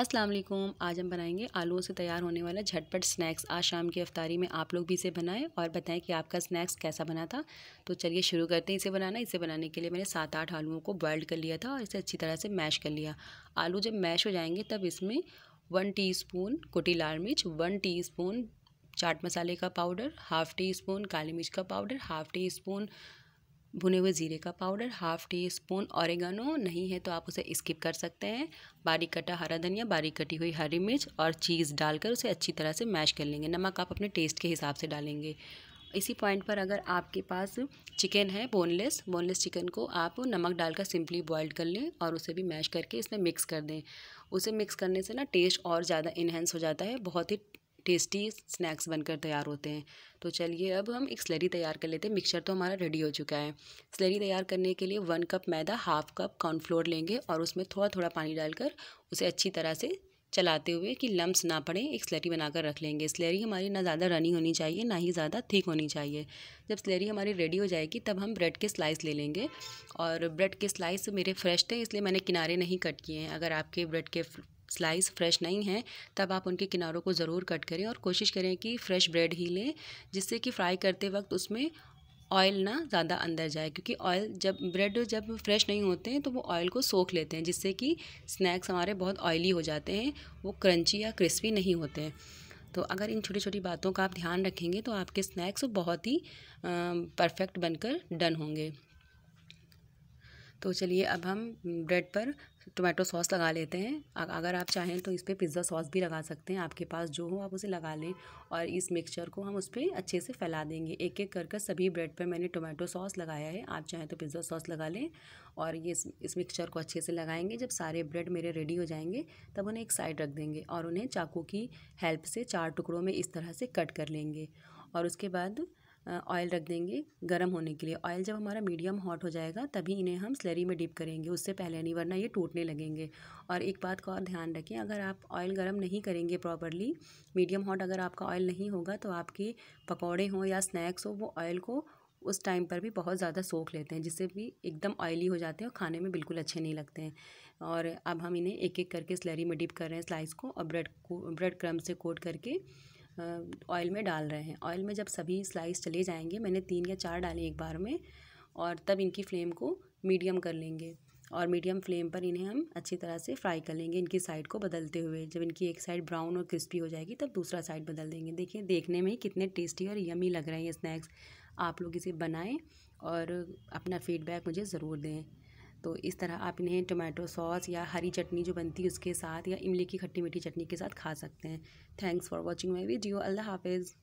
अस्सलाम वालेकुम आज हम बनाएंगे आलूओं से तैयार होने वाला झटपट स्नैक्स आज शाम की अफ्तारी में आप लोग भी इसे बनाएं और बताएं कि आपका स्नैक्स कैसा बना था तो चलिए शुरू करते हैं इसे बनाना इसे बनाने के लिए मैंने सात आठ आलूओं को बॉयल कर लिया था और इसे अच्छी तरह से मैश कर लिया आलू जब मैश हो जाएंगे तब इसमें वन टी स्पून कुटी लाल मिर्च वन टी स्पून चाट मसाले का पाउडर हाफ़ टी स्पून काली मिर्च का पाउडर हाफ़ टी स्पून भुने हुए जीरे का powder half teaspoon oregano नहीं है तो आप उसे स्किप कर सकते हैं बारीक कटा हरा धनिया बारीक कटी हुई हरी मिर्च और चीज़ डालकर उसे अच्छी तरह से मैश कर लेंगे नमक आप अपने टेस्ट के हिसाब से डालेंगे इसी पॉइंट पर अगर आपके पास चिकन है बोनलेस बोनलेस चिकन को आप नमक डालकर सिंपली बॉयल कर लें और उसे भी मैश करके इसमें मिक्स कर दें उसे मिक्स करने से ना टेस्ट और ज़्यादा इन्हेंस हो जाता है बहुत ही टेस्टी स्नैक्स बनकर तैयार होते हैं तो चलिए अब हम एक स्लरी तैयार कर लेते हैं मिक्सचर तो हमारा रेडी हो चुका है स्लरी तैयार करने के लिए वन कप मैदा हाफ कप कॉर्नफ्लोर लेंगे और उसमें थोड़ा थोड़ा पानी डालकर उसे अच्छी तरह से चलाते हुए कि लम्ब ना पड़े एक स्लरी बनाकर रख लेंगे स्लरी हमारी ना ज़्यादा रनिंग होनी चाहिए ना ही ज़्यादा थिक होनी चाहिए जब स्लरी हमारी रेडी हो जाएगी तब हम ब्रेड के स्लाइस ले लेंगे और ब्रेड के स्लाइस मेरे फ्रेश थे इसलिए मैंने किनारे नहीं कट किए हैं अगर आपके ब्रेड के स्लाइस फ्रेश नहीं है तब आप उनके किनारों को ज़रूर कट करें और कोशिश करें कि फ़्रेश ब्रेड ही लें जिससे कि फ्राई करते वक्त उसमें ऑयल ना ज़्यादा अंदर जाए क्योंकि ऑयल जब ब्रेड जब फ्रेश नहीं होते हैं तो वो ऑयल को सोख लेते हैं जिससे कि स्नैक्स हमारे बहुत ऑयली हो जाते हैं वो क्रंची या क्रिस्पी नहीं होते हैं तो अगर इन छोटी छोटी बातों का आप ध्यान रखेंगे तो आपके स्नैक्स बहुत ही परफेक्ट बनकर डन होंगे तो चलिए अब हम ब्रेड पर टोमेटो सॉस लगा लेते हैं अगर आप चाहें तो इस पर पिज़्ज़ा सॉस भी लगा सकते हैं आपके पास जो हो आप उसे लगा लें और इस मिक्सचर को हम उस पर अच्छे से फैला देंगे एक एक कर कर सभी ब्रेड पर मैंने टोमेटो सॉस लगाया है आप चाहें तो पिज़्ज़ा सॉस लगा लें और ये इस, इस मिक्सचर को अच्छे से लगाएंगे जब सारे ब्रेड मेरे रेडी हो जाएंगे तब उन्हें एक साइड रख देंगे और उन्हें चाकू की हेल्प से चार टुकड़ों में इस तरह से कट कर लेंगे और उसके बाद ऑयल रख देंगे गर्म होने के लिए ऑयल जब हमारा मीडियम हॉट हो जाएगा तभी इन्हें हम स्लरी में डिप करेंगे उससे पहले नहीं वरना ये टूटने लगेंगे और एक बात का और ध्यान रखें अगर आप ऑयल गर्म नहीं करेंगे प्रॉपरली मीडियम हॉट अगर आपका ऑयल नहीं होगा तो आपके पकौड़े हों या स्नैक्स हो वो ऑयल को उस टाइम पर भी बहुत ज़्यादा सोख लेते हैं जिससे भी एकदम ऑयली हो जाते हैं और खाने में बिल्कुल अच्छे नहीं लगते हैं और अब हम इन्हें एक एक करके स्लरी में डिप कर रहे हैं स्लाइस को और ब्रेड को ब्रेड क्रम से कोट करके ऑयल में डाल रहे हैं ऑयल में जब सभी स्लाइस चले जाएंगे मैंने तीन या चार डाले एक बार में और तब इनकी फ्लेम को मीडियम कर लेंगे और मीडियम फ्लेम पर इन्हें हम अच्छी तरह से फ्राई कर लेंगे इनकी साइड को बदलते हुए जब इनकी एक साइड ब्राउन और क्रिस्पी हो जाएगी तब दूसरा साइड बदल देंगे देखिए देखने में ही कितने टेस्टी और यमी लग रहे हैं ये स्नैक्स आप लोग इसे बनाएं और अपना फीडबैक मुझे ज़रूर दें तो इस तरह आप इन्हें टोमेटो सॉस या हरी चटनी जो बनती है उसके साथ या इमली की खट्टी मीठी चटनी के साथ खा सकते हैं thanks for watching my video अल्लाह हाफिज़